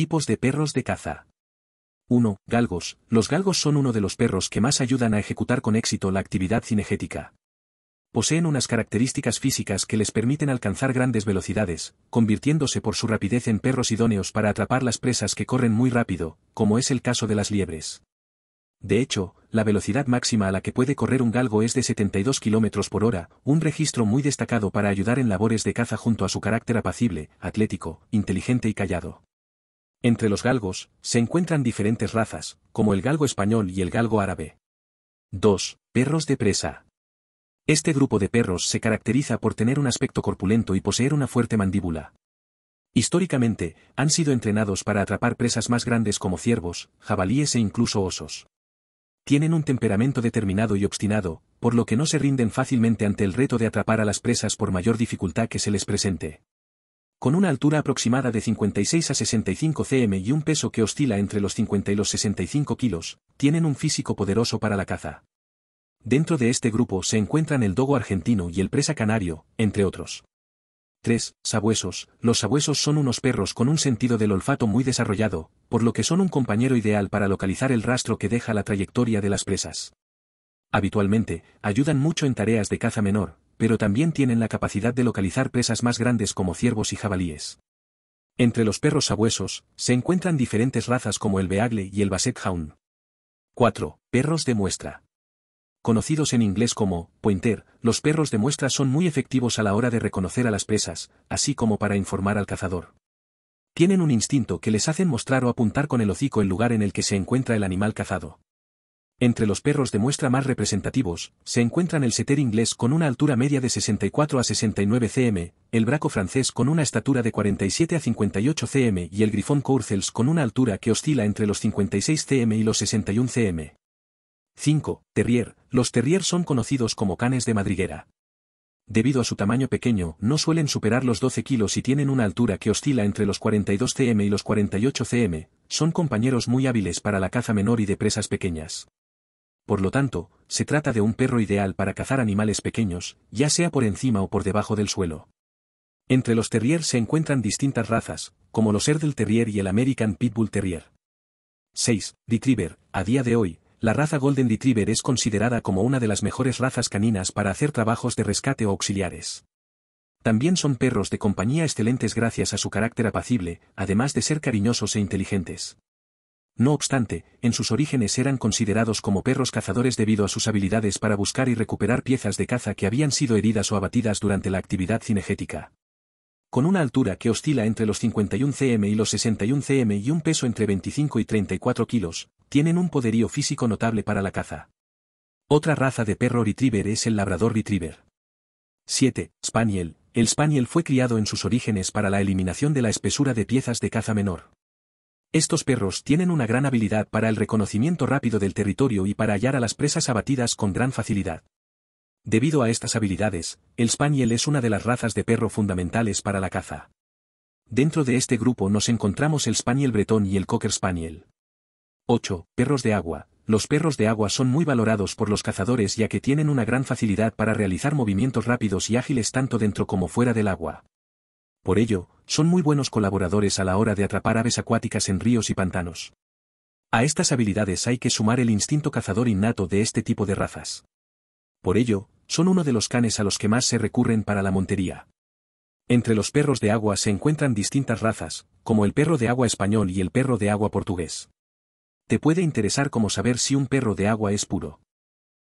tipos de perros de caza. 1. Galgos. Los galgos son uno de los perros que más ayudan a ejecutar con éxito la actividad cinegética. Poseen unas características físicas que les permiten alcanzar grandes velocidades, convirtiéndose por su rapidez en perros idóneos para atrapar las presas que corren muy rápido, como es el caso de las liebres. De hecho, la velocidad máxima a la que puede correr un galgo es de 72 km por hora, un registro muy destacado para ayudar en labores de caza junto a su carácter apacible, atlético, inteligente y callado. Entre los galgos, se encuentran diferentes razas, como el galgo español y el galgo árabe. 2. Perros de presa. Este grupo de perros se caracteriza por tener un aspecto corpulento y poseer una fuerte mandíbula. Históricamente, han sido entrenados para atrapar presas más grandes como ciervos, jabalíes e incluso osos. Tienen un temperamento determinado y obstinado, por lo que no se rinden fácilmente ante el reto de atrapar a las presas por mayor dificultad que se les presente con una altura aproximada de 56 a 65 cm y un peso que oscila entre los 50 y los 65 kilos, tienen un físico poderoso para la caza. Dentro de este grupo se encuentran el dogo argentino y el presa canario, entre otros. 3. Sabuesos. Los sabuesos son unos perros con un sentido del olfato muy desarrollado, por lo que son un compañero ideal para localizar el rastro que deja la trayectoria de las presas. Habitualmente, ayudan mucho en tareas de caza menor, pero también tienen la capacidad de localizar presas más grandes como ciervos y jabalíes. Entre los perros sabuesos, se encuentran diferentes razas como el Beagle y el Basset Hound. 4. Perros de muestra. Conocidos en inglés como pointer, los perros de muestra son muy efectivos a la hora de reconocer a las presas, así como para informar al cazador. Tienen un instinto que les hacen mostrar o apuntar con el hocico el lugar en el que se encuentra el animal cazado. Entre los perros de muestra más representativos, se encuentran el seter inglés con una altura media de 64 a 69 cm, el braco francés con una estatura de 47 a 58 cm y el grifón Coursels con una altura que oscila entre los 56 cm y los 61 cm. 5. Terrier. Los terrier son conocidos como canes de madriguera. Debido a su tamaño pequeño, no suelen superar los 12 kilos y tienen una altura que oscila entre los 42 cm y los 48 cm, son compañeros muy hábiles para la caza menor y de presas pequeñas. Por lo tanto, se trata de un perro ideal para cazar animales pequeños, ya sea por encima o por debajo del suelo. Entre los terriers se encuentran distintas razas, como los Erdel Terrier y el American Pitbull Terrier. 6. Retriever. A día de hoy, la raza Golden Retriever es considerada como una de las mejores razas caninas para hacer trabajos de rescate o auxiliares. También son perros de compañía excelentes gracias a su carácter apacible, además de ser cariñosos e inteligentes. No obstante, en sus orígenes eran considerados como perros cazadores debido a sus habilidades para buscar y recuperar piezas de caza que habían sido heridas o abatidas durante la actividad cinegética. Con una altura que oscila entre los 51 cm y los 61 cm y un peso entre 25 y 34 kilos, tienen un poderío físico notable para la caza. Otra raza de perro retriever es el labrador retriever. 7. Spaniel. El Spaniel fue criado en sus orígenes para la eliminación de la espesura de piezas de caza menor. Estos perros tienen una gran habilidad para el reconocimiento rápido del territorio y para hallar a las presas abatidas con gran facilidad. Debido a estas habilidades, el Spaniel es una de las razas de perro fundamentales para la caza. Dentro de este grupo nos encontramos el Spaniel bretón y el Cocker Spaniel. 8. Perros de agua. Los perros de agua son muy valorados por los cazadores ya que tienen una gran facilidad para realizar movimientos rápidos y ágiles tanto dentro como fuera del agua por ello, son muy buenos colaboradores a la hora de atrapar aves acuáticas en ríos y pantanos. A estas habilidades hay que sumar el instinto cazador innato de este tipo de razas. Por ello, son uno de los canes a los que más se recurren para la montería. Entre los perros de agua se encuentran distintas razas, como el perro de agua español y el perro de agua portugués. Te puede interesar como saber si un perro de agua es puro.